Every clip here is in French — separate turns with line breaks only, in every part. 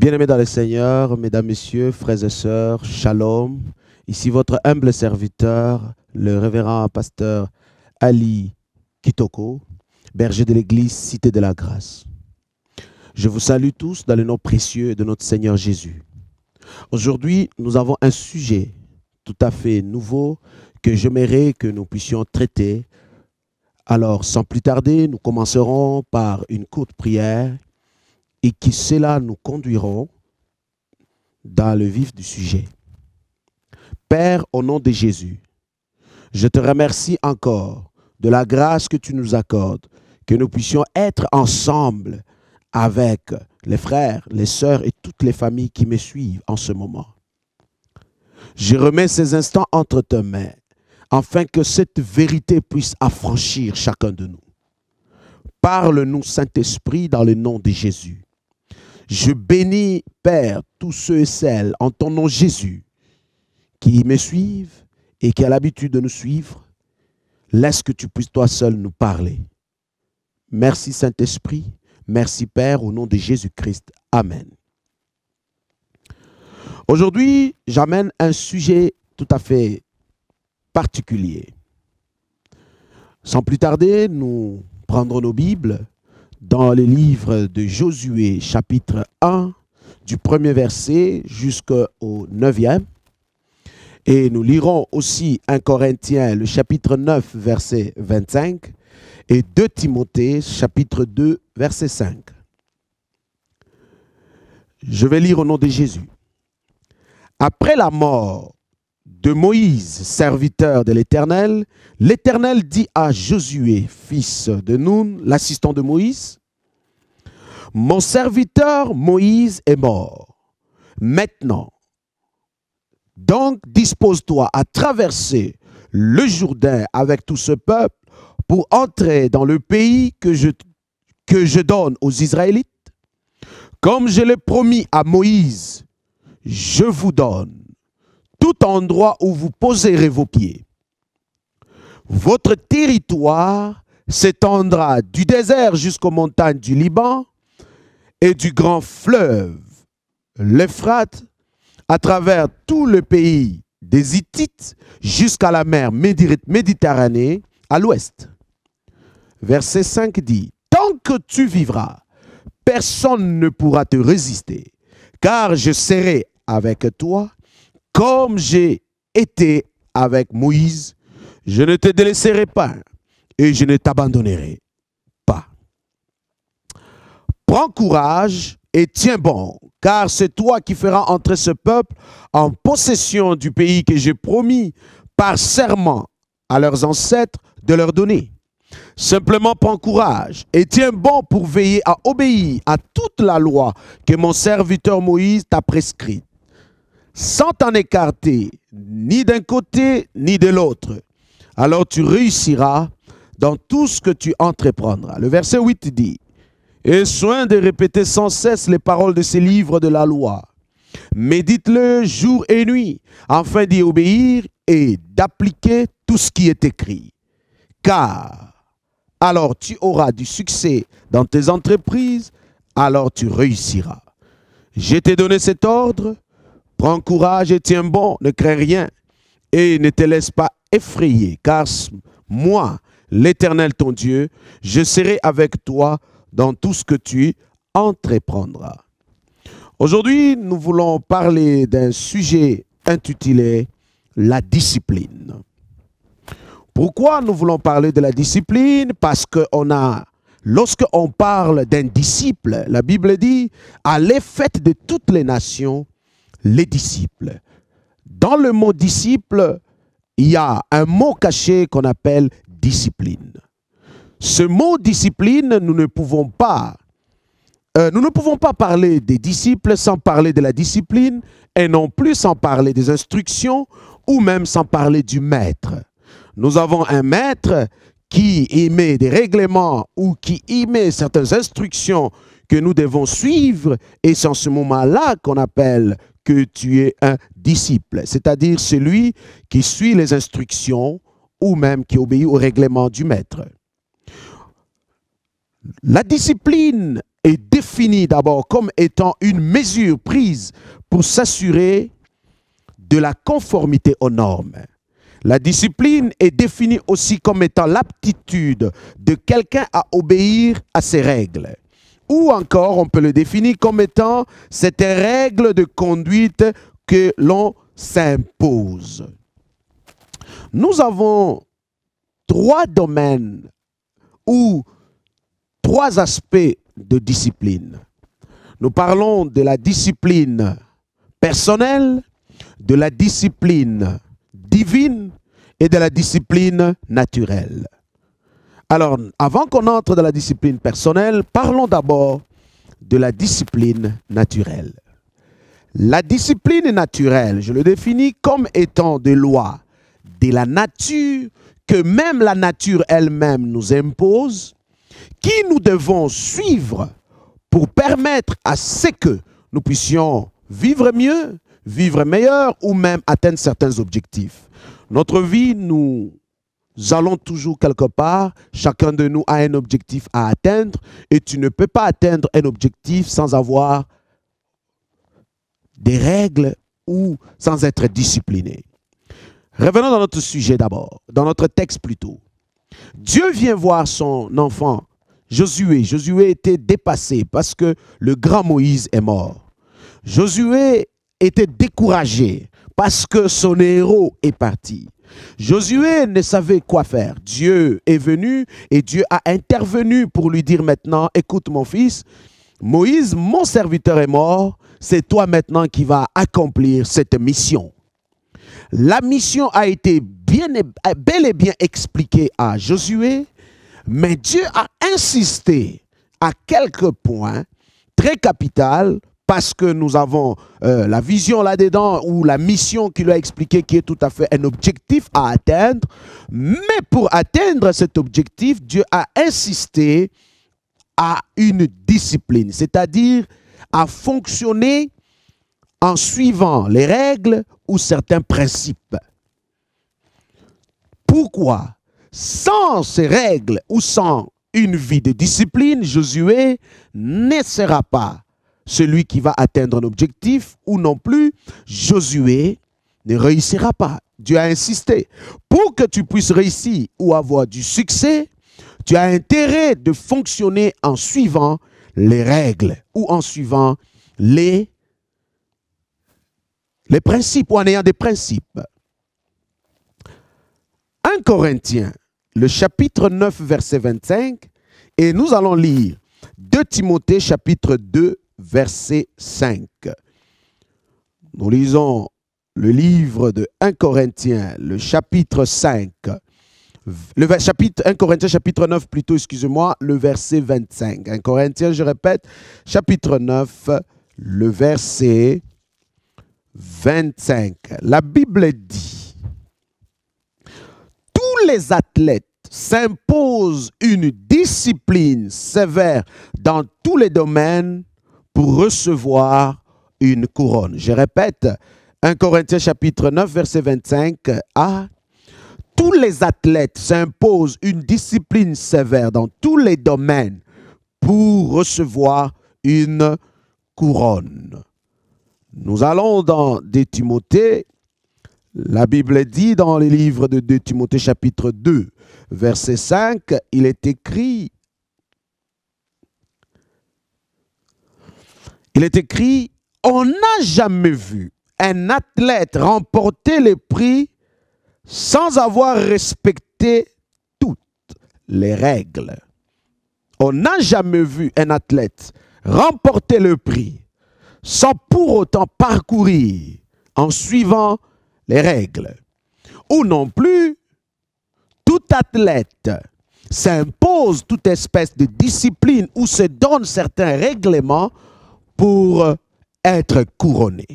Bien-aimés dans le Seigneur, Mesdames, Messieurs, Frères et Sœurs, Shalom. Ici votre humble serviteur, le révérend pasteur Ali Kitoko, berger de l'Église Cité de la Grâce. Je vous salue tous dans le nom précieux de notre Seigneur Jésus. Aujourd'hui, nous avons un sujet tout à fait nouveau que j'aimerais que nous puissions traiter. Alors, sans plus tarder, nous commencerons par une courte prière et qui cela nous conduiront dans le vif du sujet. Père, au nom de Jésus, je te remercie encore de la grâce que tu nous accordes, que nous puissions être ensemble avec les frères, les sœurs et toutes les familles qui me suivent en ce moment. Je remets ces instants entre tes mains, afin que cette vérité puisse affranchir chacun de nous. Parle-nous, Saint-Esprit, dans le nom de Jésus. Je bénis, Père, tous ceux et celles, en ton nom Jésus, qui me suivent et qui a l'habitude de nous suivre. Laisse que tu puisses toi seul nous parler. Merci Saint-Esprit. Merci Père, au nom de Jésus-Christ. Amen. Aujourd'hui, j'amène un sujet tout à fait particulier. Sans plus tarder, nous prendrons nos Bibles dans le livre de Josué, chapitre 1, du premier verset jusqu'au neuvième. Et nous lirons aussi 1 Corinthiens, le chapitre 9, verset 25, et 2 Timothée, chapitre 2, verset 5. Je vais lire au nom de Jésus. Après la mort, de Moïse, serviteur de l'Éternel, l'Éternel dit à Josué, fils de Noun, l'assistant de Moïse, Mon serviteur Moïse est mort. Maintenant, donc dispose-toi à traverser le Jourdain avec tout ce peuple pour entrer dans le pays que je, que je donne aux Israélites. Comme je l'ai promis à Moïse, je vous donne tout endroit où vous poserez vos pieds. Votre territoire s'étendra du désert jusqu'aux montagnes du Liban et du grand fleuve, l'Euphrate, à travers tout le pays des Hittites jusqu'à la mer Méditerranée à l'ouest. Verset 5 dit, Tant que tu vivras, personne ne pourra te résister, car je serai avec toi comme j'ai été avec Moïse, je ne te délaisserai pas et je ne t'abandonnerai pas. Prends courage et tiens bon, car c'est toi qui feras entrer ce peuple en possession du pays que j'ai promis par serment à leurs ancêtres de leur donner. Simplement prends courage et tiens bon pour veiller à obéir à toute la loi que mon serviteur Moïse t'a prescrite sans t'en écarter ni d'un côté ni de l'autre. Alors tu réussiras dans tout ce que tu entreprendras. Le verset 8 dit, Et soin de répéter sans cesse les paroles de ces livres de la loi. Médite-le jour et nuit, afin d'y obéir et d'appliquer tout ce qui est écrit. Car alors tu auras du succès dans tes entreprises, alors tu réussiras. Je t'ai donné cet ordre Prends courage et tiens bon, ne crains rien et ne te laisse pas effrayer, car moi, l'Éternel ton Dieu, je serai avec toi dans tout ce que tu entreprendras. Aujourd'hui, nous voulons parler d'un sujet intitulé La discipline. Pourquoi nous voulons parler de la discipline Parce que on a, lorsque on parle d'un disciple, la Bible dit, à l'effet de toutes les nations les disciples. Dans le mot disciple, il y a un mot caché qu'on appelle discipline. Ce mot discipline, nous ne pouvons pas euh, nous ne pouvons pas parler des disciples sans parler de la discipline et non plus sans parler des instructions ou même sans parler du maître. Nous avons un maître qui émet des règlements ou qui met certaines instructions que nous devons suivre et c'est en ce moment-là qu'on appelle que tu es un disciple, c'est-à-dire celui qui suit les instructions ou même qui obéit au règlement du maître. La discipline est définie d'abord comme étant une mesure prise pour s'assurer de la conformité aux normes. La discipline est définie aussi comme étant l'aptitude de quelqu'un à obéir à ses règles ou encore on peut le définir comme étant cette règle de conduite que l'on s'impose. Nous avons trois domaines ou trois aspects de discipline. Nous parlons de la discipline personnelle, de la discipline divine et de la discipline naturelle. Alors, avant qu'on entre dans la discipline personnelle, parlons d'abord de la discipline naturelle. La discipline naturelle, je le définis comme étant des lois de la nature que même la nature elle-même nous impose, qui nous devons suivre pour permettre à ce que nous puissions vivre mieux, vivre meilleur ou même atteindre certains objectifs. Notre vie nous nous allons toujours quelque part. Chacun de nous a un objectif à atteindre et tu ne peux pas atteindre un objectif sans avoir des règles ou sans être discipliné. Revenons dans notre sujet d'abord, dans notre texte plutôt. Dieu vient voir son enfant Josué. Josué était dépassé parce que le grand Moïse est mort. Josué était découragé parce que son héros est parti. Josué ne savait quoi faire. Dieu est venu et Dieu a intervenu pour lui dire maintenant, écoute mon fils, Moïse, mon serviteur est mort, c'est toi maintenant qui vas accomplir cette mission. La mission a été bien bel et bien expliquée à Josué, mais Dieu a insisté à quelques points très capitales parce que nous avons euh, la vision là-dedans ou la mission qu'il a expliquée qui est tout à fait un objectif à atteindre. Mais pour atteindre cet objectif, Dieu a insisté à une discipline, c'est-à-dire à fonctionner en suivant les règles ou certains principes. Pourquoi Sans ces règles ou sans une vie de discipline, Josué ne sera pas celui qui va atteindre un objectif ou non plus, Josué ne réussira pas. Dieu a insisté. Pour que tu puisses réussir ou avoir du succès, tu as intérêt de fonctionner en suivant les règles ou en suivant les, les principes ou en ayant des principes. 1 Corinthiens, le chapitre 9, verset 25, et nous allons lire 2 Timothée, chapitre 2, verset 5. Nous lisons le livre de 1 Corinthiens, le chapitre 5, le chapitre 1 Corinthiens chapitre 9 plutôt, excusez-moi, le verset 25. 1 Corinthiens, je répète, chapitre 9, le verset 25. La Bible dit Tous les athlètes s'imposent une discipline sévère dans tous les domaines pour recevoir une couronne. Je répète, 1 Corinthiens chapitre 9, verset 25 à tous les athlètes s'imposent une discipline sévère dans tous les domaines pour recevoir une couronne. Nous allons dans 2 Timothée. La Bible dit dans les livres de 2 Timothée chapitre 2, verset 5, il est écrit, Il est écrit, on n'a jamais vu un athlète remporter le prix sans avoir respecté toutes les règles. On n'a jamais vu un athlète remporter le prix sans pour autant parcourir en suivant les règles. Ou non plus, tout athlète s'impose toute espèce de discipline ou se donne certains règlements pour être couronné.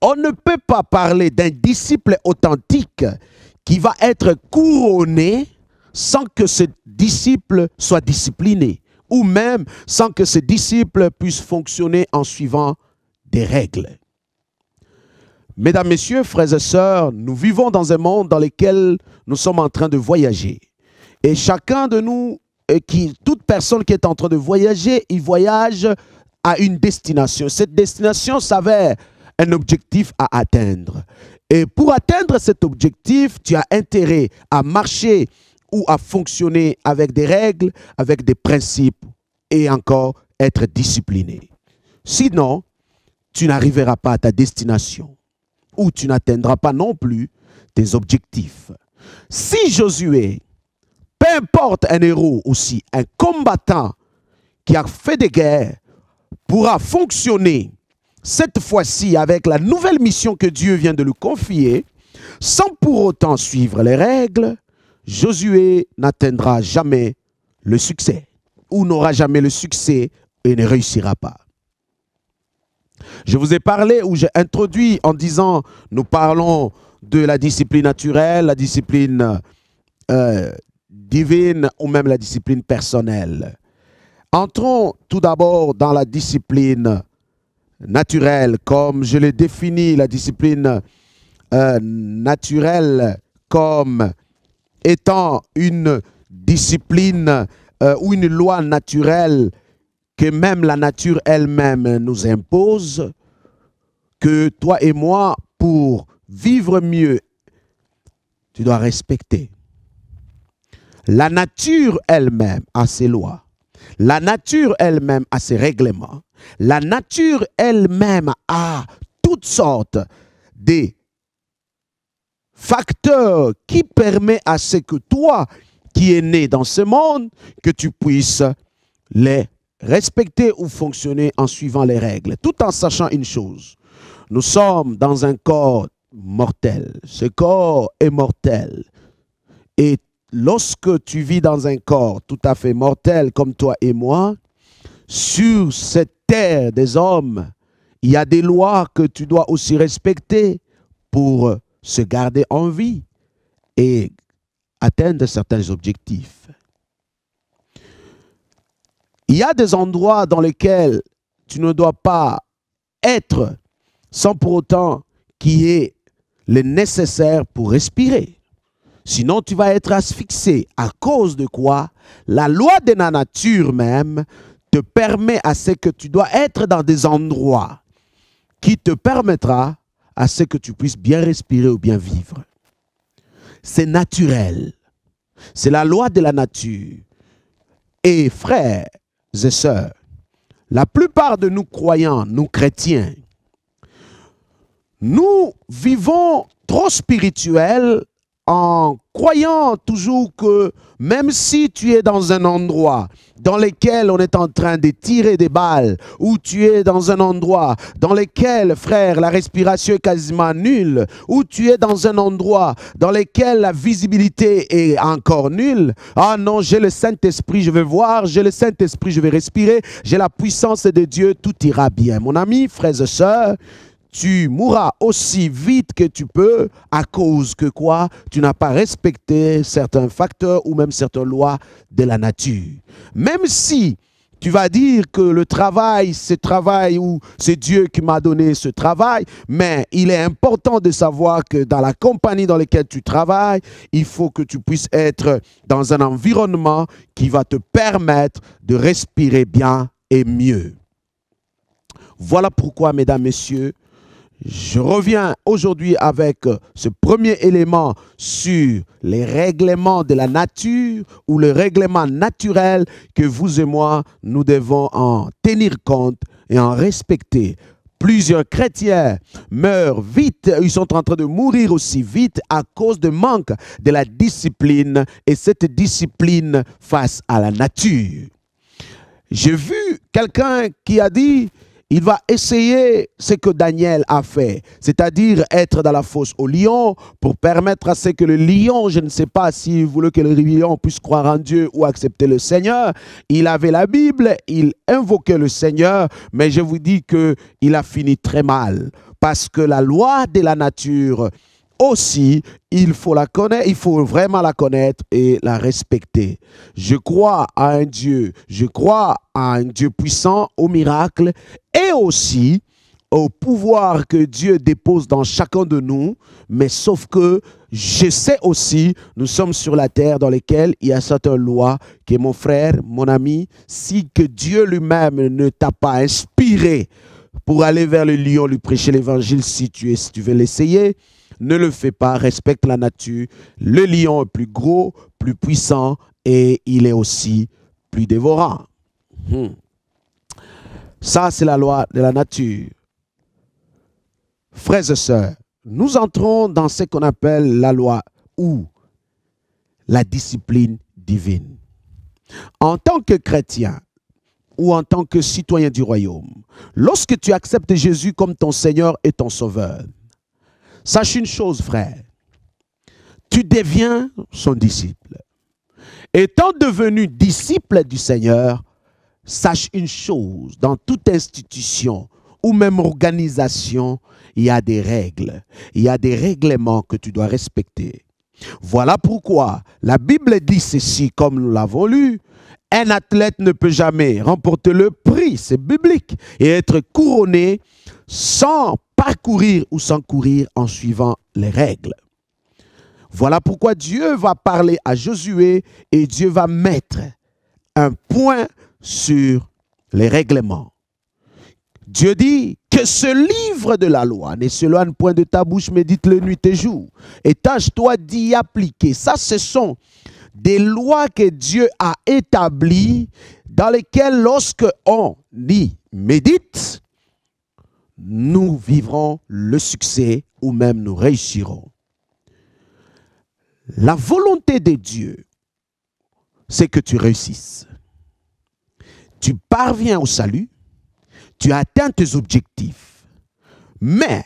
On ne peut pas parler d'un disciple authentique qui va être couronné sans que ce disciple soit discipliné ou même sans que ce disciple puisse fonctionner en suivant des règles. Mesdames, Messieurs, frères et sœurs, nous vivons dans un monde dans lequel nous sommes en train de voyager. Et chacun de nous, toute personne qui est en train de voyager, il voyage à une destination. Cette destination s'avère un objectif à atteindre. Et pour atteindre cet objectif, tu as intérêt à marcher ou à fonctionner avec des règles, avec des principes et encore être discipliné. Sinon, tu n'arriveras pas à ta destination ou tu n'atteindras pas non plus tes objectifs. Si Josué, peu importe un héros aussi, un combattant qui a fait des guerres, pourra fonctionner cette fois-ci avec la nouvelle mission que Dieu vient de lui confier, sans pour autant suivre les règles, Josué n'atteindra jamais le succès, ou n'aura jamais le succès et ne réussira pas. Je vous ai parlé ou j'ai introduit en disant, nous parlons de la discipline naturelle, la discipline euh, divine ou même la discipline personnelle. Entrons tout d'abord dans la discipline naturelle, comme je l'ai défini, la discipline euh, naturelle comme étant une discipline euh, ou une loi naturelle que même la nature elle-même nous impose, que toi et moi, pour vivre mieux, tu dois respecter. La nature elle-même a ses lois. La nature elle-même a ses règlements. La nature elle-même a toutes sortes de facteurs qui permettent à ce que toi, qui es né dans ce monde, que tu puisses les respecter ou fonctionner en suivant les règles, tout en sachant une chose. Nous sommes dans un corps mortel. Ce corps est mortel. Et lorsque tu vis dans un corps tout à fait mortel comme toi et moi, sur cette terre des hommes, il y a des lois que tu dois aussi respecter pour se garder en vie et atteindre certains objectifs. Il y a des endroits dans lesquels tu ne dois pas être sans pour autant qu'il y ait le nécessaire pour respirer. Sinon, tu vas être asphyxié. À cause de quoi La loi de la nature même te permet à ce que tu dois être dans des endroits qui te permettra à ce que tu puisses bien respirer ou bien vivre. C'est naturel. C'est la loi de la nature. Et frères et sœurs, la plupart de nous croyants, nous chrétiens, nous vivons trop spirituels en croyant toujours que même si tu es dans un endroit dans lequel on est en train de tirer des balles, ou tu es dans un endroit dans lequel, frère, la respiration est quasiment nulle, ou tu es dans un endroit dans lequel la visibilité est encore nulle, ah non, j'ai le Saint-Esprit, je vais voir, j'ai le Saint-Esprit, je vais respirer, j'ai la puissance de Dieu, tout ira bien. Mon ami, frères et sœurs, tu mourras aussi vite que tu peux à cause que quoi Tu n'as pas respecté certains facteurs ou même certaines lois de la nature. Même si tu vas dire que le travail, c'est travail ou c'est Dieu qui m'a donné ce travail, mais il est important de savoir que dans la compagnie dans laquelle tu travailles, il faut que tu puisses être dans un environnement qui va te permettre de respirer bien et mieux. Voilà pourquoi, mesdames, messieurs, je reviens aujourd'hui avec ce premier élément sur les règlements de la nature ou le règlement naturel que vous et moi, nous devons en tenir compte et en respecter. Plusieurs chrétiens meurent vite, ils sont en train de mourir aussi vite à cause de manque de la discipline et cette discipline face à la nature. J'ai vu quelqu'un qui a dit, il va essayer ce que Daniel a fait, c'est-à-dire être dans la fosse au lion pour permettre à ce que le lion, je ne sais pas s'il voulait que le lion puisse croire en Dieu ou accepter le Seigneur. Il avait la Bible, il invoquait le Seigneur, mais je vous dis qu'il a fini très mal parce que la loi de la nature aussi, il faut la connaître, il faut vraiment la connaître et la respecter. Je crois à un Dieu, je crois à un Dieu puissant, au miracle et aussi au pouvoir que Dieu dépose dans chacun de nous, mais sauf que je sais aussi, nous sommes sur la terre dans laquelle il y a certaines lois que mon frère, mon ami, si que Dieu lui-même ne t'a pas inspiré pour aller vers le lion, lui prêcher l'évangile si tu, es, si tu veux l'essayer, ne le fais pas, respecte la nature. Le lion est plus gros, plus puissant et il est aussi plus dévorant. Hmm. Ça, c'est la loi de la nature. Frères et sœurs, nous entrons dans ce qu'on appelle la loi ou la discipline divine. En tant que chrétien ou en tant que citoyen du royaume, lorsque tu acceptes Jésus comme ton Seigneur et ton Sauveur, Sache une chose, frère. Tu deviens son disciple. Étant devenu disciple du Seigneur, sache une chose, dans toute institution ou même organisation, il y a des règles, il y a des règlements que tu dois respecter. Voilà pourquoi la Bible dit ceci, comme nous l'avons lu. Un athlète ne peut jamais remporter le prix, c'est biblique, et être couronné sans parcourir ou sans courir en suivant les règles. Voilà pourquoi Dieu va parler à Josué et Dieu va mettre un point sur les règlements. Dieu dit que ce livre de la loi ne s'éloigne point de ta bouche, médite-le nuit et jour. Et tâche-toi d'y appliquer. Ça, ce sont des lois que Dieu a établies, dans lesquelles, lorsque on y médite, nous vivrons le succès ou même nous réussirons. La volonté de Dieu, c'est que tu réussisses. Tu parviens au salut tu atteins tes objectifs. Mais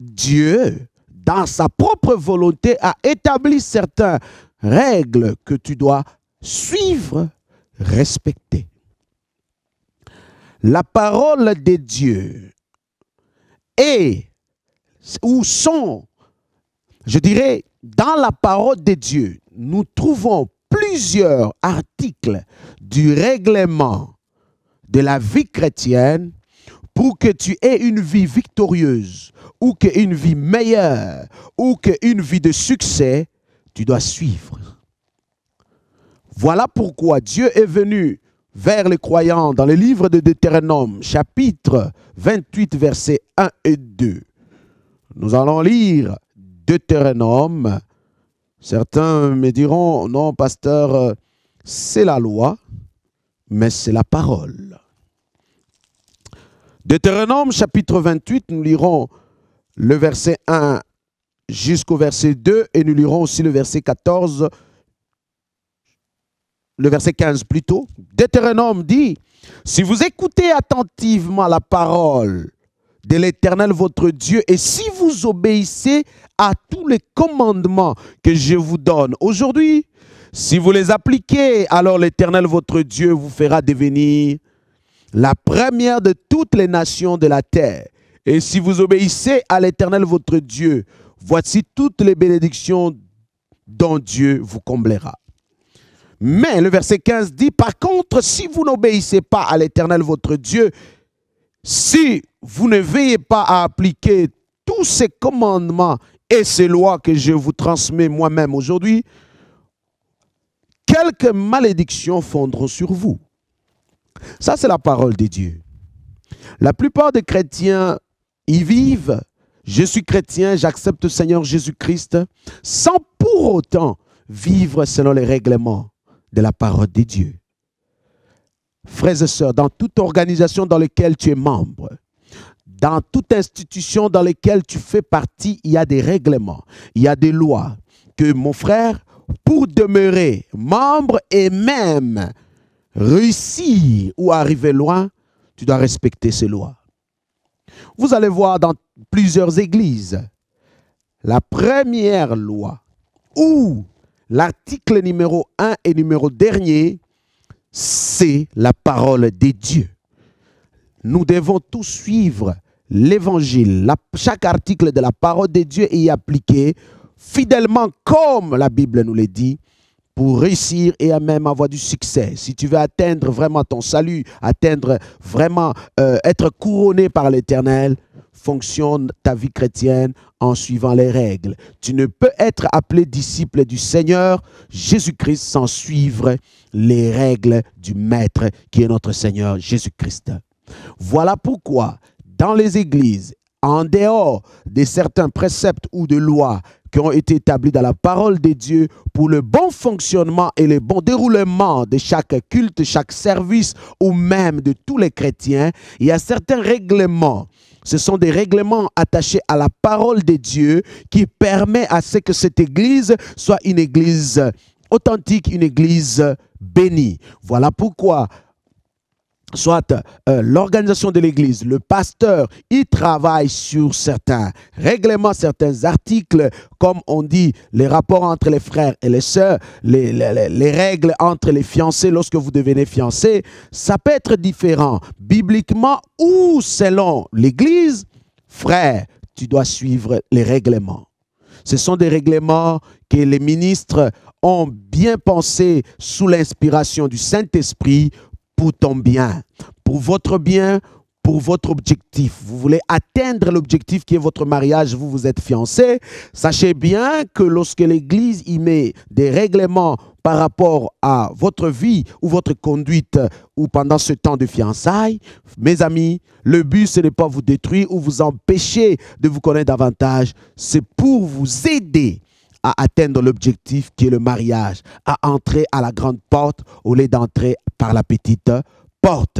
Dieu, dans sa propre volonté, a établi certaines règles que tu dois suivre, respecter. La parole de Dieu est ou sont, je dirais, dans la parole de Dieu, nous trouvons plusieurs articles du règlement de la vie chrétienne pour que tu aies une vie victorieuse ou que une vie meilleure ou que une vie de succès, tu dois suivre. Voilà pourquoi Dieu est venu vers les croyants dans le livre de Deutéronome, chapitre 28, versets 1 et 2. Nous allons lire Deutéronome. Certains me diront, non, pasteur, euh, c'est la loi, mais c'est la parole. Deutéronome chapitre 28, nous lirons le verset 1 jusqu'au verset 2 et nous lirons aussi le verset 14, le verset 15 plutôt. Deutéronome dit, si vous écoutez attentivement la parole de l'Éternel votre Dieu et si vous obéissez à tous les commandements que je vous donne aujourd'hui, si vous les appliquez, alors l'Éternel votre Dieu vous fera devenir la première de toutes les nations de la terre. Et si vous obéissez à l'Éternel votre Dieu, voici toutes les bénédictions dont Dieu vous comblera. Mais le verset 15 dit, par contre, si vous n'obéissez pas à l'Éternel votre Dieu, si vous ne veillez pas à appliquer tous ces commandements et ces lois que je vous transmets moi-même aujourd'hui, quelques malédictions fondront sur vous. Ça, c'est la parole de Dieu. La plupart des chrétiens y vivent. Je suis chrétien, j'accepte le Seigneur Jésus-Christ, sans pour autant vivre selon les règlements de la parole de Dieu. Frères et sœurs, dans toute organisation dans laquelle tu es membre, dans toute institution dans laquelle tu fais partie, il y a des règlements, il y a des lois que mon frère, pour demeurer membre et même réussir ou arriver loin, tu dois respecter ces lois. Vous allez voir dans plusieurs églises, la première loi ou l'article numéro un et numéro dernier, c'est la parole des dieux. Nous devons tous suivre l'évangile, chaque article de la parole des dieux et y appliquer fidèlement comme la Bible nous le dit pour réussir et à même avoir du succès. Si tu veux atteindre vraiment ton salut, atteindre vraiment euh, être couronné par l'Éternel, fonctionne ta vie chrétienne en suivant les règles. Tu ne peux être appelé disciple du Seigneur Jésus-Christ sans suivre les règles du Maître qui est notre Seigneur Jésus-Christ. Voilà pourquoi dans les églises, en dehors de certains préceptes ou de lois qui ont été établis dans la parole de Dieu pour le bon fonctionnement et le bon déroulement de chaque culte, chaque service ou même de tous les chrétiens. Il y a certains règlements. Ce sont des règlements attachés à la parole de Dieu qui permet à ce que cette église soit une église authentique, une église bénie. Voilà pourquoi soit euh, l'organisation de l'Église, le pasteur, il travaille sur certains règlements, certains articles, comme on dit, les rapports entre les frères et les sœurs, les, les règles entre les fiancés lorsque vous devenez fiancé. Ça peut être différent, bibliquement ou selon l'Église. Frère, tu dois suivre les règlements. Ce sont des règlements que les ministres ont bien pensé sous l'inspiration du Saint-Esprit pour ton bien, pour votre bien, pour votre objectif. Vous voulez atteindre l'objectif qui est votre mariage, vous vous êtes fiancé. Sachez bien que lorsque l'Église y met des règlements par rapport à votre vie ou votre conduite ou pendant ce temps de fiançailles, mes amis, le but, ce n'est pas vous détruire ou vous empêcher de vous connaître davantage, c'est pour vous aider à atteindre l'objectif qui est le mariage, à entrer à la grande porte au lieu d'entrer par la petite porte.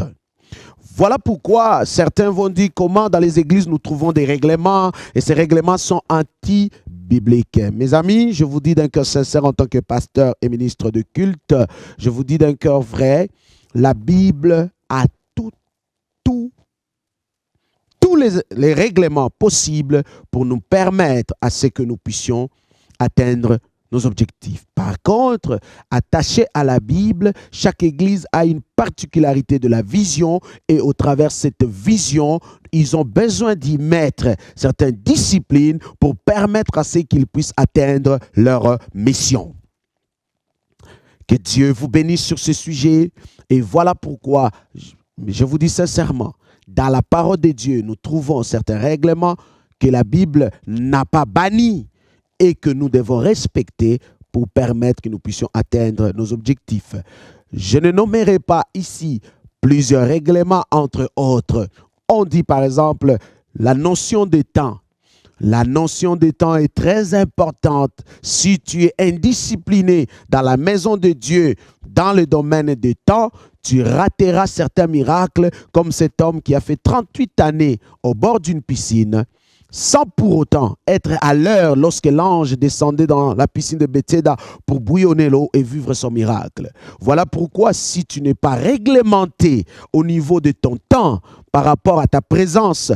Voilà pourquoi certains vont dire comment dans les églises nous trouvons des règlements et ces règlements sont anti-bibliques. Mes amis, je vous dis d'un cœur sincère en tant que pasteur et ministre de culte, je vous dis d'un cœur vrai, la Bible a tout, tout, tous les, les règlements possibles pour nous permettre à ce que nous puissions atteindre nos objectifs. Par contre, attaché à la Bible, chaque église a une particularité de la vision et au travers de cette vision, ils ont besoin d'y mettre certaines disciplines pour permettre à ceux qu'ils puissent atteindre leur mission. Que Dieu vous bénisse sur ce sujet et voilà pourquoi je vous dis sincèrement, dans la parole de Dieu, nous trouvons certains règlements que la Bible n'a pas banni et que nous devons respecter pour permettre que nous puissions atteindre nos objectifs. Je ne nommerai pas ici plusieurs règlements, entre autres. On dit par exemple la notion des temps. La notion des temps est très importante. Si tu es indiscipliné dans la maison de Dieu, dans le domaine des temps, tu rateras certains miracles comme cet homme qui a fait 38 années au bord d'une piscine sans pour autant être à l'heure lorsque l'ange descendait dans la piscine de Bethéda pour bouillonner l'eau et vivre son miracle. Voilà pourquoi si tu n'es pas réglementé au niveau de ton temps par rapport à ta présence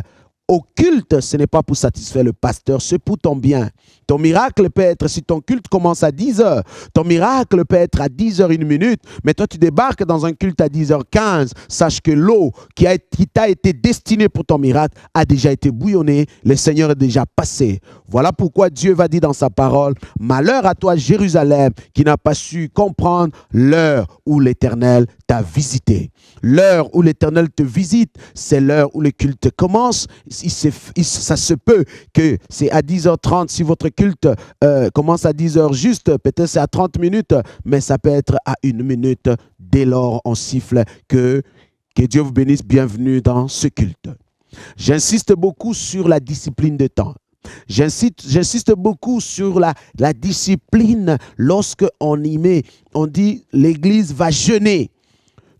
au culte, ce n'est pas pour satisfaire le pasteur, c'est pour ton bien. Ton miracle peut être, si ton culte commence à 10 heures, ton miracle peut être à 10 h une minute, mais toi tu débarques dans un culte à 10h15, sache que l'eau qui t'a été destinée pour ton miracle a déjà été bouillonnée, le Seigneur est déjà passé. Voilà pourquoi Dieu va dire dans sa parole, malheur à toi Jérusalem qui n'a pas su comprendre l'heure où l'Éternel t'a visité. L'heure où l'Éternel te visite, c'est l'heure où le culte commence, il ça se peut que c'est à 10h30 si votre culte euh, commence à 10h juste, peut-être c'est à 30 minutes, mais ça peut être à une minute. Dès lors, on siffle que, que Dieu vous bénisse, bienvenue dans ce culte. J'insiste beaucoup sur la discipline de temps. J'insiste beaucoup sur la, la discipline lorsque on y met, on dit l'église va jeûner.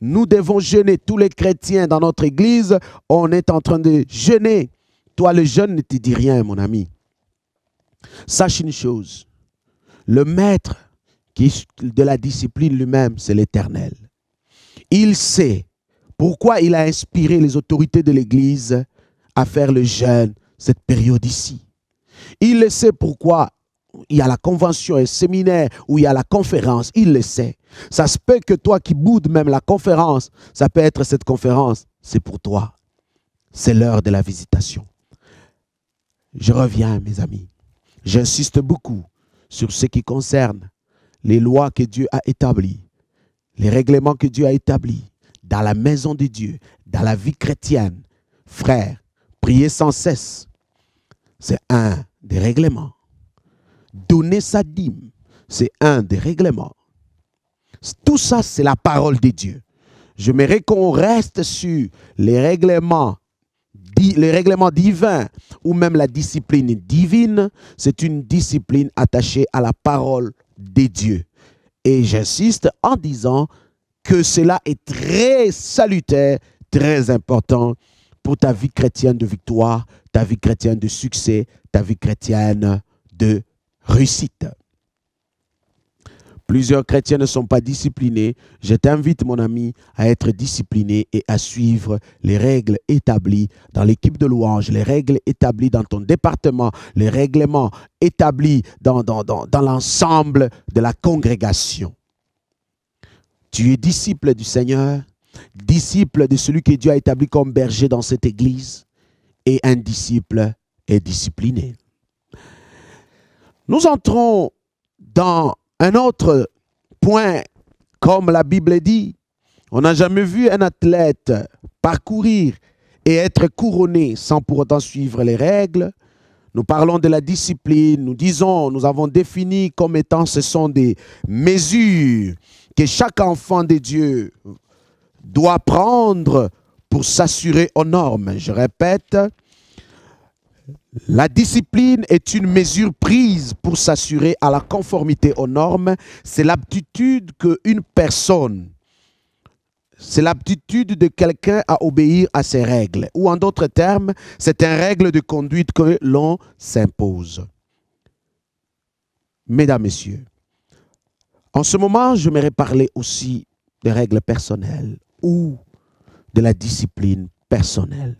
Nous devons jeûner, tous les chrétiens dans notre église, on est en train de jeûner. Toi, le jeûne ne te dit rien, mon ami. Sache une chose, le maître qui, de la discipline lui-même, c'est l'Éternel. Il sait pourquoi il a inspiré les autorités de l'Église à faire le jeûne cette période ici. Il sait pourquoi il y a la convention, le séminaire, où il y a la conférence, il le sait. Ça se peut que toi qui boudes même la conférence, ça peut être cette conférence, c'est pour toi. C'est l'heure de la visitation. Je reviens, mes amis. J'insiste beaucoup sur ce qui concerne les lois que Dieu a établies, les règlements que Dieu a établis dans la maison de Dieu, dans la vie chrétienne. Frères, priez sans cesse. C'est un des règlements donner sa dîme. C'est un des règlements. Tout ça, c'est la parole de Dieu. Je qu'on reste sur les règlements, les règlements divins ou même la discipline divine. C'est une discipline attachée à la parole de Dieu. Et j'insiste en disant que cela est très salutaire, très important pour ta vie chrétienne de victoire, ta vie chrétienne de succès, ta vie chrétienne de réussite. Plusieurs chrétiens ne sont pas disciplinés. Je t'invite, mon ami, à être discipliné et à suivre les règles établies dans l'équipe de louange, les règles établies dans ton département, les règlements établis dans, dans, dans l'ensemble de la congrégation. Tu es disciple du Seigneur, disciple de celui que Dieu a établi comme berger dans cette église, et un disciple est discipliné. Nous entrons dans un autre point, comme la Bible dit, on n'a jamais vu un athlète parcourir et être couronné sans pour autant suivre les règles. Nous parlons de la discipline, nous disons, nous avons défini comme étant ce sont des mesures que chaque enfant de Dieu doit prendre pour s'assurer aux normes. Je répète, la discipline est une mesure prise pour s'assurer à la conformité aux normes. C'est l'aptitude qu'une personne, c'est l'aptitude de quelqu'un à obéir à ses règles. Ou en d'autres termes, c'est une règle de conduite que l'on s'impose. Mesdames, Messieurs, en ce moment, j'aimerais parler aussi des règles personnelles ou de la discipline personnelle.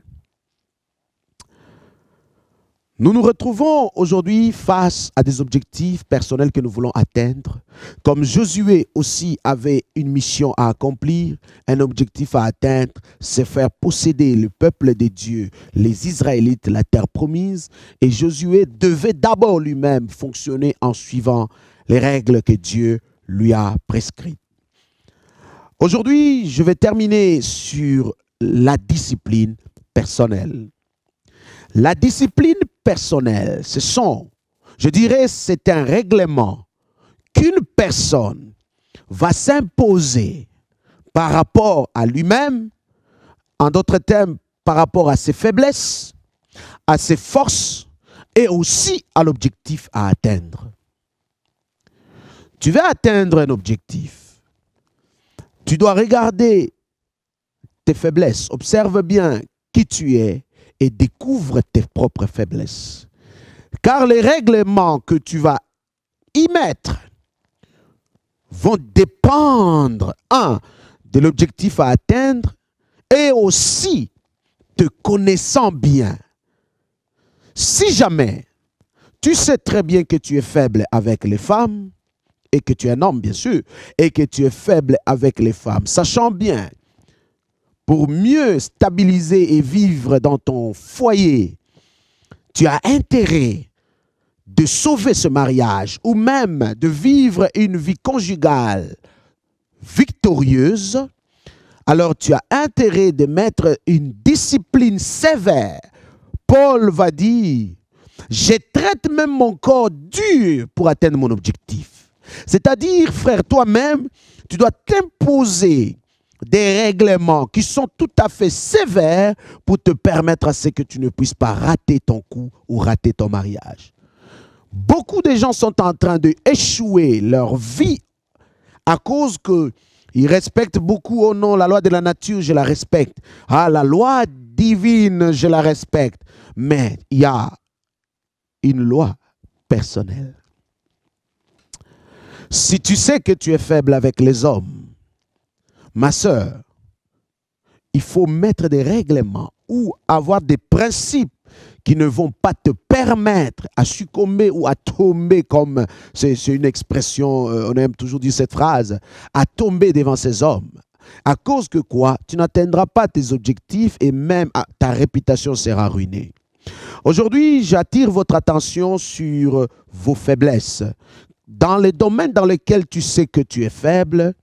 Nous nous retrouvons aujourd'hui face à des objectifs personnels que nous voulons atteindre. Comme Josué aussi avait une mission à accomplir, un objectif à atteindre, c'est faire posséder le peuple des dieux, les Israélites, la terre promise. Et Josué devait d'abord lui-même fonctionner en suivant les règles que Dieu lui a prescrites. Aujourd'hui, je vais terminer sur la discipline personnelle. La discipline personnel. Ce sont, je dirais, c'est un règlement qu'une personne va s'imposer par rapport à lui-même, en d'autres termes, par rapport à ses faiblesses, à ses forces et aussi à l'objectif à atteindre. Tu veux atteindre un objectif. Tu dois regarder tes faiblesses. Observe bien qui tu es et découvre tes propres faiblesses. Car les règlements que tu vas y mettre vont dépendre, un, de l'objectif à atteindre et aussi te connaissant bien. Si jamais tu sais très bien que tu es faible avec les femmes, et que tu es un homme, bien sûr, et que tu es faible avec les femmes, sachant bien pour mieux stabiliser et vivre dans ton foyer, tu as intérêt de sauver ce mariage ou même de vivre une vie conjugale victorieuse, alors tu as intérêt de mettre une discipline sévère. Paul va dire, je traite même mon corps dur pour atteindre mon objectif. C'est-à-dire, frère, toi-même, tu dois t'imposer des règlements qui sont tout à fait sévères pour te permettre à ce que tu ne puisses pas rater ton coup ou rater ton mariage. Beaucoup de gens sont en train d'échouer leur vie à cause que respectent beaucoup, ou oh non, la loi de la nature, je la respecte. Ah, la loi divine, je la respecte. Mais il y a une loi personnelle. Si tu sais que tu es faible avec les hommes, Ma sœur, il faut mettre des règlements ou avoir des principes qui ne vont pas te permettre à succomber ou à tomber, comme c'est une expression, euh, on aime toujours dire cette phrase, à tomber devant ces hommes. À cause que quoi Tu n'atteindras pas tes objectifs et même ah, ta réputation sera ruinée. Aujourd'hui, j'attire votre attention sur vos faiblesses. Dans les domaines dans lesquels tu sais que tu es faible,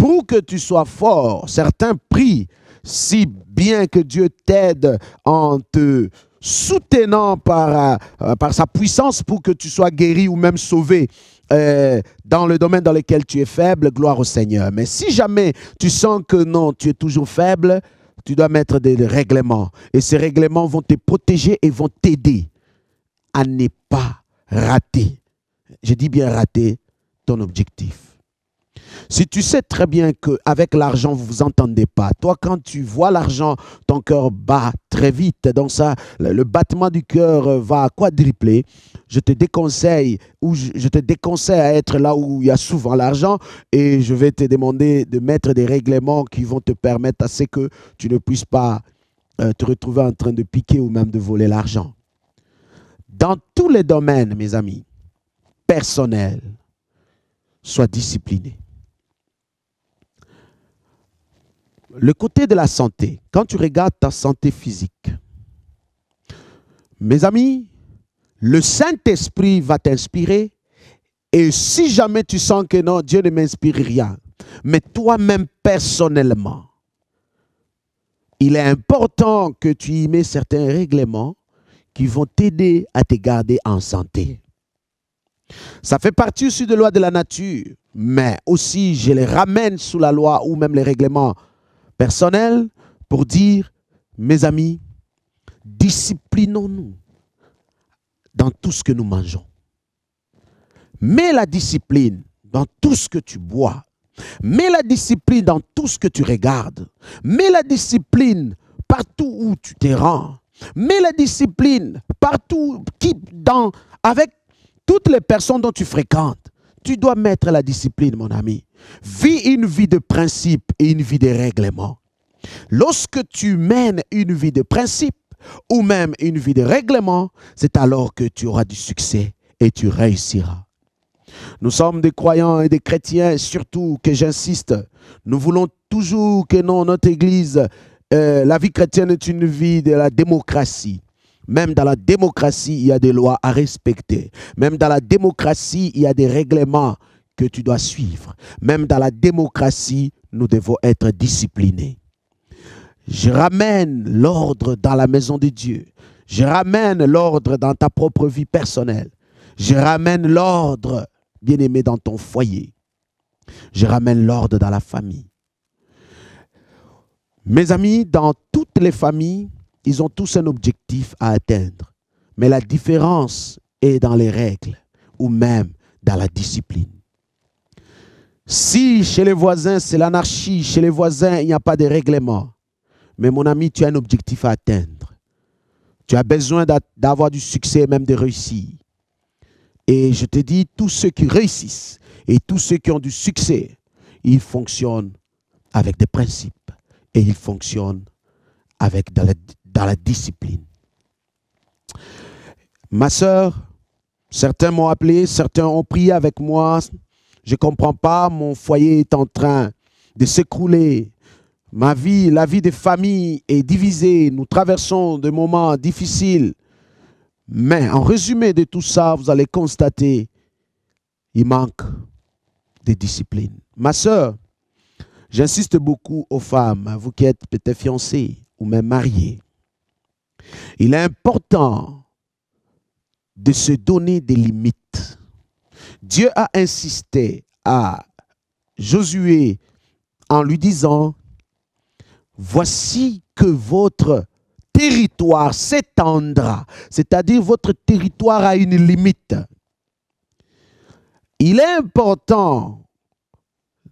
pour que tu sois fort. Certains prient si bien que Dieu t'aide en te soutenant par, euh, par sa puissance pour que tu sois guéri ou même sauvé. Euh, dans le domaine dans lequel tu es faible, gloire au Seigneur. Mais si jamais tu sens que non, tu es toujours faible, tu dois mettre des règlements. Et ces règlements vont te protéger et vont t'aider à ne pas rater. Je dis bien rater ton objectif. Si tu sais très bien qu'avec l'argent, vous vous entendez pas, toi, quand tu vois l'argent, ton cœur bat très vite. Donc ça, le battement du cœur euh, va quadrupler. Je te déconseille ou je te déconseille à être là où il y a souvent l'argent et je vais te demander de mettre des règlements qui vont te permettre à ce que tu ne puisses pas euh, te retrouver en train de piquer ou même de voler l'argent. Dans tous les domaines, mes amis, personnel, sois discipliné. le côté de la santé, quand tu regardes ta santé physique, mes amis, le Saint-Esprit va t'inspirer. Et si jamais tu sens que non, Dieu ne m'inspire rien, mais toi-même personnellement, il est important que tu y mets certains règlements qui vont t'aider à te garder en santé. Ça fait partie aussi de la loi de la nature, mais aussi je les ramène sous la loi ou même les règlements personnel pour dire, mes amis, disciplinons-nous dans tout ce que nous mangeons. Mets la discipline dans tout ce que tu bois. Mets la discipline dans tout ce que tu regardes. Mets la discipline partout où tu te rends. Mets la discipline partout, qui, dans, avec toutes les personnes dont tu fréquentes. Tu dois mettre la discipline, mon ami. Vis une vie de principe et une vie de règlement. Lorsque tu mènes une vie de principe ou même une vie de règlement, c'est alors que tu auras du succès et tu réussiras. Nous sommes des croyants et des chrétiens, surtout que j'insiste, nous voulons toujours que non, notre Église, euh, la vie chrétienne est une vie de la démocratie. Même dans la démocratie, il y a des lois à respecter. Même dans la démocratie, il y a des règlements que tu dois suivre. Même dans la démocratie, nous devons être disciplinés. Je ramène l'ordre dans la maison de Dieu. Je ramène l'ordre dans ta propre vie personnelle. Je ramène l'ordre, bien-aimé, dans ton foyer. Je ramène l'ordre dans la famille. Mes amis, dans toutes les familles, ils ont tous un objectif à atteindre. Mais la différence est dans les règles ou même dans la discipline. Si chez les voisins, c'est l'anarchie, chez les voisins, il n'y a pas de règlement. Mais mon ami, tu as un objectif à atteindre. Tu as besoin d'avoir du succès et même de réussir. Et je te dis, tous ceux qui réussissent et tous ceux qui ont du succès, ils fonctionnent avec des principes et ils fonctionnent avec dans la, dans la discipline. Ma sœur, certains m'ont appelé, certains ont prié avec moi. Je ne comprends pas, mon foyer est en train de s'écrouler. Ma vie, la vie des familles est divisée. Nous traversons des moments difficiles. Mais en résumé de tout ça, vous allez constater, il manque de discipline. Ma sœur, j'insiste beaucoup aux femmes, vous qui êtes peut-être fiancées ou même mariées. Il est important de se donner des limites. Dieu a insisté à Josué en lui disant, voici que votre territoire s'étendra, c'est-à-dire votre territoire a une limite. Il est important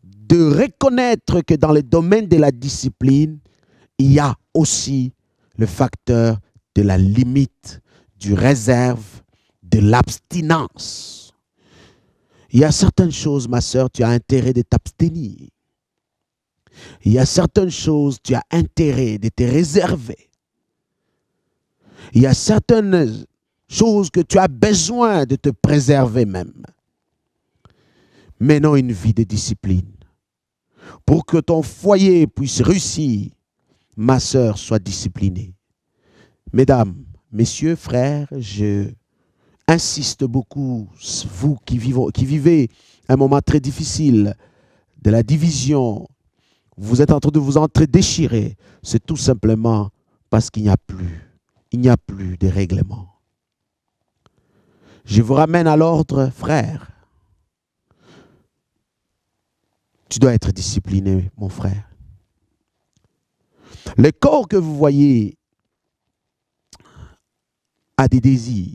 de reconnaître que dans le domaine de la discipline, il y a aussi le facteur de la limite, du réserve, de l'abstinence. Il y a certaines choses, ma sœur, tu as intérêt de t'abstenir. Il y a certaines choses, tu as intérêt de te réserver. Il y a certaines choses que tu as besoin de te préserver même. non, une vie de discipline pour que ton foyer puisse réussir ma sœur, soit disciplinée. Mesdames, messieurs, frères, je insiste beaucoup, vous qui, qui vivez un moment très difficile, de la division, vous êtes en train de vous entrer déchirer, c'est tout simplement parce qu'il n'y a plus, il n'y a plus de règlement. Je vous ramène à l'ordre, frère. Tu dois être discipliné, mon frère. Le corps que vous voyez a des désirs,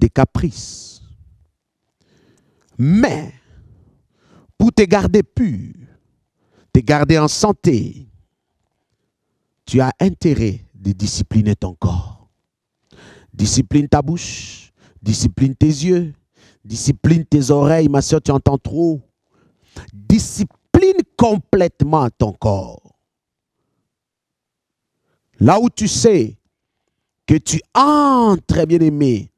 des caprices. Mais, pour te garder pur, te garder en santé, tu as intérêt de discipliner ton corps. Discipline ta bouche, discipline tes yeux, discipline tes oreilles, ma soeur, tu entends trop. Discipline complètement ton corps. Là où tu sais que tu entres, bien-aimé,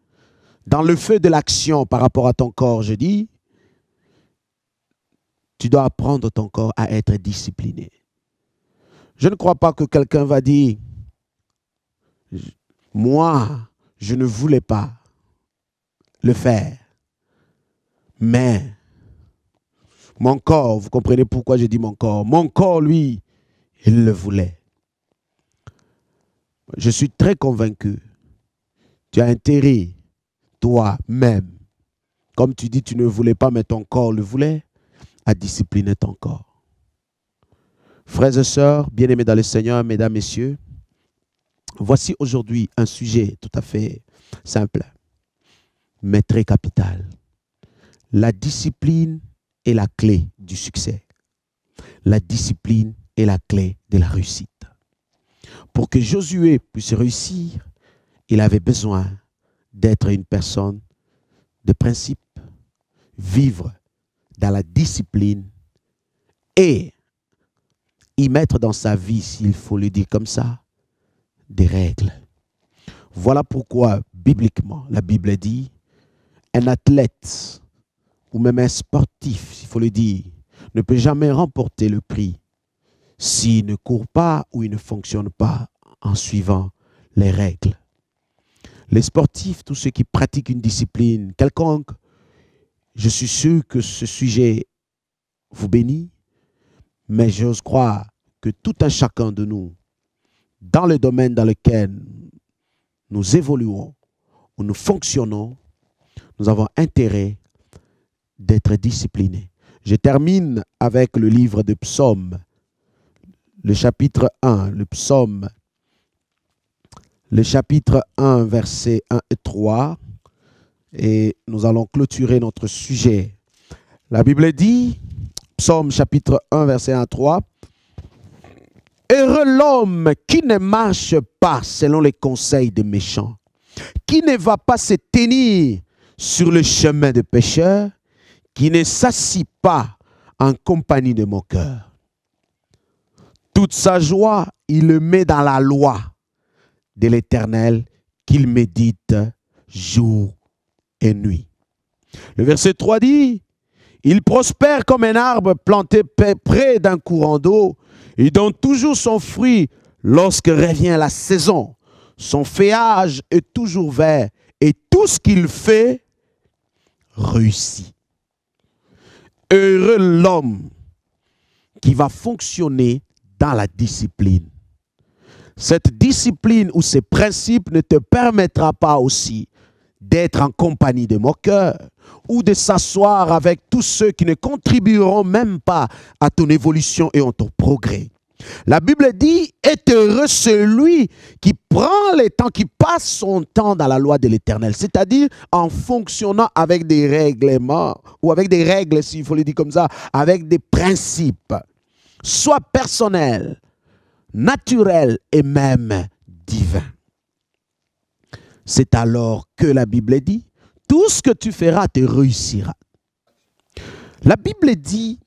dans le feu de l'action par rapport à ton corps, je dis, tu dois apprendre ton corps à être discipliné. Je ne crois pas que quelqu'un va dire, moi, je ne voulais pas le faire, mais mon corps, vous comprenez pourquoi je dis mon corps, mon corps, lui, il le voulait je suis très convaincu. Tu as intérêt, toi-même, comme tu dis, tu ne voulais pas, mais ton corps le voulait, à discipliner ton corps. Frères et sœurs, bien-aimés dans le Seigneur, mesdames, messieurs, voici aujourd'hui un sujet tout à fait simple, mais très capital. La discipline est la clé du succès. La discipline est la clé de la réussite pour que Josué puisse réussir, il avait besoin d'être une personne de principe, vivre dans la discipline et y mettre dans sa vie, s'il faut le dire comme ça, des règles. Voilà pourquoi, bibliquement, la Bible dit, un athlète ou même un sportif, s'il faut le dire, ne peut jamais remporter le prix s'ils ne court pas ou il ne fonctionne pas en suivant les règles. Les sportifs, tous ceux qui pratiquent une discipline quelconque, je suis sûr que ce sujet vous bénit, mais j'ose croire que tout un chacun de nous, dans le domaine dans lequel nous évoluons, où nous fonctionnons, nous avons intérêt d'être disciplinés. Je termine avec le livre de Psaume le chapitre 1, le psaume, le chapitre 1, verset 1 et 3, et nous allons clôturer notre sujet. La Bible dit, psaume chapitre 1, verset 1 et 3, Heureux l'homme qui ne marche pas selon les conseils des méchants, qui ne va pas se tenir sur le chemin des pécheurs, qui ne s'assit pas en compagnie de mon cœur toute sa joie, il le met dans la loi de l'Éternel qu'il médite jour et nuit. Le verset 3 dit, Il prospère comme un arbre planté près d'un courant d'eau. et donne toujours son fruit lorsque revient la saison. Son feuillage est toujours vert et tout ce qu'il fait réussit. Heureux l'homme qui va fonctionner dans la discipline. Cette discipline ou ces principes ne te permettra pas aussi d'être en compagnie de moqueurs ou de s'asseoir avec tous ceux qui ne contribueront même pas à ton évolution et à ton progrès. La Bible dit est heureux celui qui prend le temps, qui passe son temps dans la loi de l'Éternel, c'est-à-dire en fonctionnant avec des règlements ou avec des règles, s'il faut le dire comme ça, avec des principes soit personnel, naturel et même divin. C'est alors que la Bible dit, tout ce que tu feras te réussira. La Bible dit,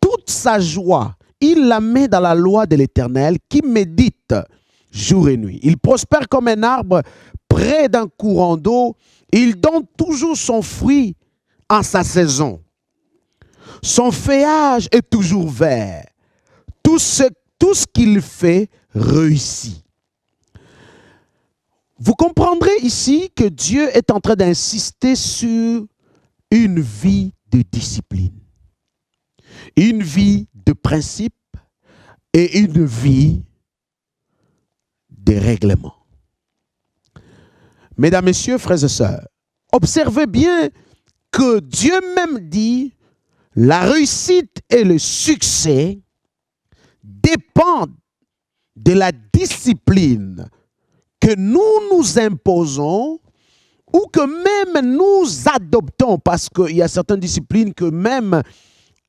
toute sa joie, il la met dans la loi de l'Éternel qui médite jour et nuit. Il prospère comme un arbre près d'un courant d'eau. Il donne toujours son fruit en sa saison. Son feuillage est toujours vert. Tout ce, tout ce qu'il fait réussit. Vous comprendrez ici que Dieu est en train d'insister sur une vie de discipline, une vie de principe et une vie de règlement. Mesdames, Messieurs, frères et sœurs, observez bien que Dieu même dit, la réussite et le succès dépendent de la discipline que nous nous imposons ou que même nous adoptons, parce qu'il y a certaines disciplines que même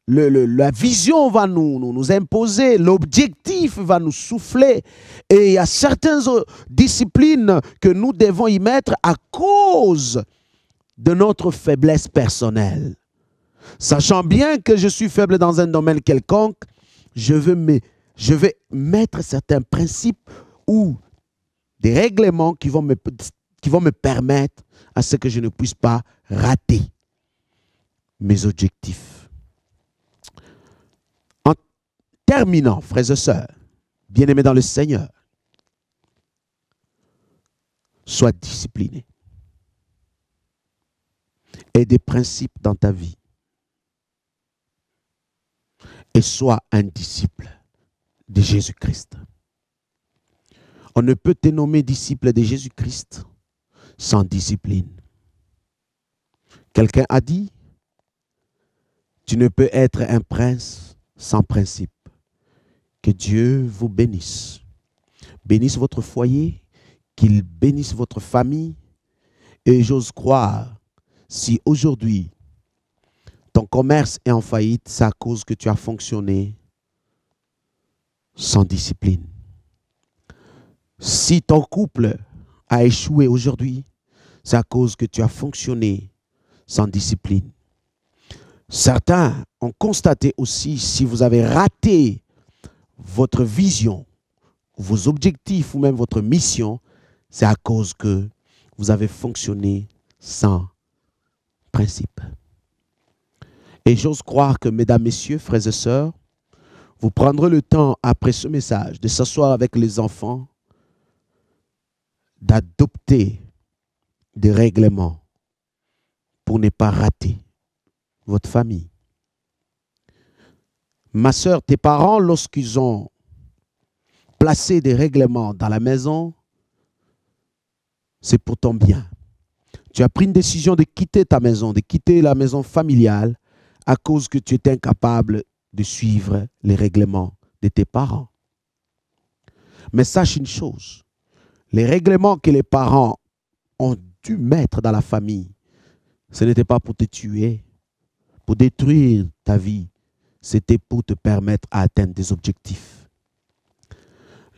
la vision va nous imposer, l'objectif va nous souffler. Et il y a certaines disciplines que nous devons y mettre à cause de notre faiblesse personnelle. Sachant bien que je suis faible dans un domaine quelconque, je, veux vais mettre certains principes ou des règlements qui vont, me, qui vont me permettre à ce que je ne puisse pas rater mes objectifs. En terminant, frères et sœurs, bien-aimés dans le Seigneur, sois discipliné. Et des principes dans ta vie et sois un disciple de Jésus-Christ. On ne peut te nommer disciple de Jésus-Christ sans discipline. Quelqu'un a dit, tu ne peux être un prince sans principe. Que Dieu vous bénisse. Bénisse votre foyer, qu'il bénisse votre famille. Et j'ose croire, si aujourd'hui ton commerce est en faillite, c'est à cause que tu as fonctionné sans discipline. Si ton couple a échoué aujourd'hui, c'est à cause que tu as fonctionné sans discipline. Certains ont constaté aussi si vous avez raté votre vision, vos objectifs ou même votre mission, c'est à cause que vous avez fonctionné sans principe. Et j'ose croire que, mesdames, messieurs, frères et sœurs, vous prendrez le temps, après ce message, de s'asseoir avec les enfants, d'adopter des règlements pour ne pas rater votre famille. Ma sœur, tes parents, lorsqu'ils ont placé des règlements dans la maison, c'est pour ton bien. Tu as pris une décision de quitter ta maison, de quitter la maison familiale à cause que tu es incapable de suivre les règlements de tes parents. Mais sache une chose, les règlements que les parents ont dû mettre dans la famille, ce n'était pas pour te tuer, pour détruire ta vie, c'était pour te permettre à atteindre des objectifs.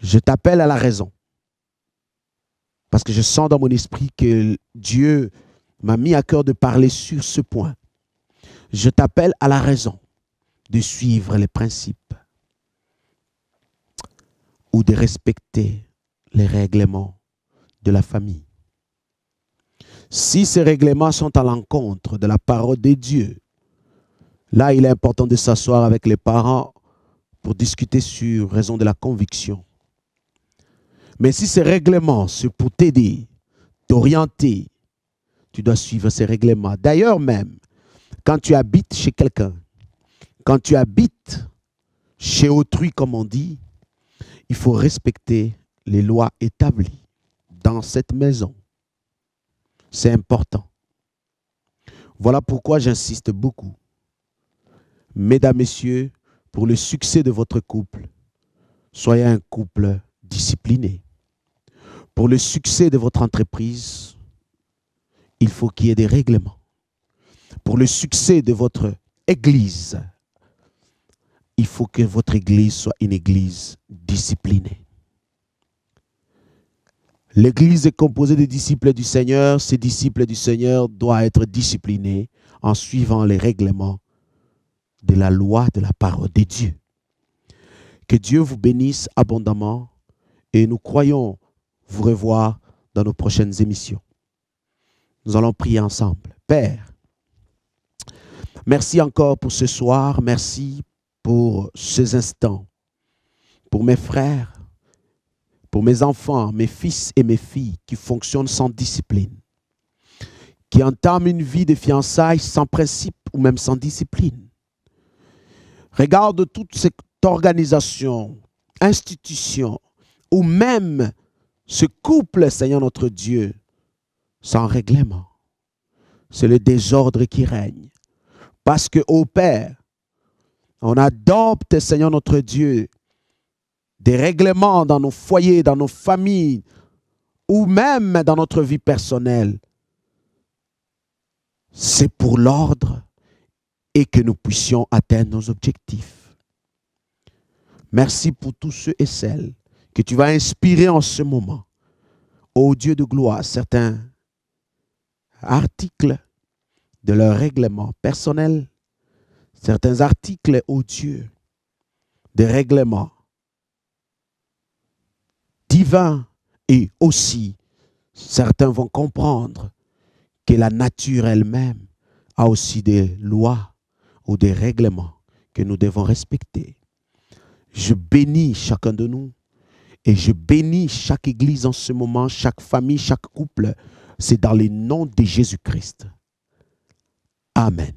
Je t'appelle à la raison, parce que je sens dans mon esprit que Dieu m'a mis à cœur de parler sur ce point je t'appelle à la raison de suivre les principes ou de respecter les règlements de la famille. Si ces règlements sont à l'encontre de la parole de Dieu, là il est important de s'asseoir avec les parents pour discuter sur raison de la conviction. Mais si ces règlements sont pour t'aider, t'orienter, tu dois suivre ces règlements. D'ailleurs même, quand tu habites chez quelqu'un, quand tu habites chez autrui, comme on dit, il faut respecter les lois établies dans cette maison. C'est important. Voilà pourquoi j'insiste beaucoup. Mesdames, Messieurs, pour le succès de votre couple, soyez un couple discipliné. Pour le succès de votre entreprise, il faut qu'il y ait des règlements pour le succès de votre Église, il faut que votre Église soit une Église disciplinée. L'Église est composée des disciples du Seigneur. Ces disciples du Seigneur doivent être disciplinés en suivant les règlements de la loi de la parole de Dieu. Que Dieu vous bénisse abondamment et nous croyons vous revoir dans nos prochaines émissions. Nous allons prier ensemble. Père, Merci encore pour ce soir. Merci pour ces instants. Pour mes frères, pour mes enfants, mes fils et mes filles qui fonctionnent sans discipline, qui entament une vie de fiançailles sans principe ou même sans discipline. Regarde toute cette organisation, institution, ou même ce couple, Seigneur notre Dieu, sans règlement. C'est le désordre qui règne. Parce que, ô Père, on adopte, Seigneur notre Dieu, des règlements dans nos foyers, dans nos familles, ou même dans notre vie personnelle. C'est pour l'ordre et que nous puissions atteindre nos objectifs. Merci pour tous ceux et celles que tu vas inspirer en ce moment. Ô Dieu de gloire, certains articles de leurs règlements personnels, certains articles odieux des règlements divins et aussi certains vont comprendre que la nature elle-même a aussi des lois ou des règlements que nous devons respecter. Je bénis chacun de nous et je bénis chaque église en ce moment, chaque famille, chaque couple. C'est dans les noms de Jésus-Christ. Amen.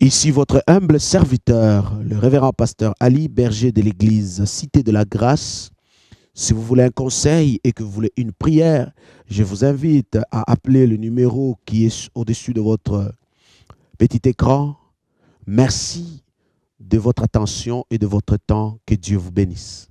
Ici votre humble serviteur, le révérend pasteur Ali, berger de l'église Cité de la Grâce. Si vous voulez un conseil et que vous voulez une prière, je vous invite à appeler le numéro qui est au-dessus de votre petit écran. Merci de votre attention et de votre temps. Que Dieu vous bénisse.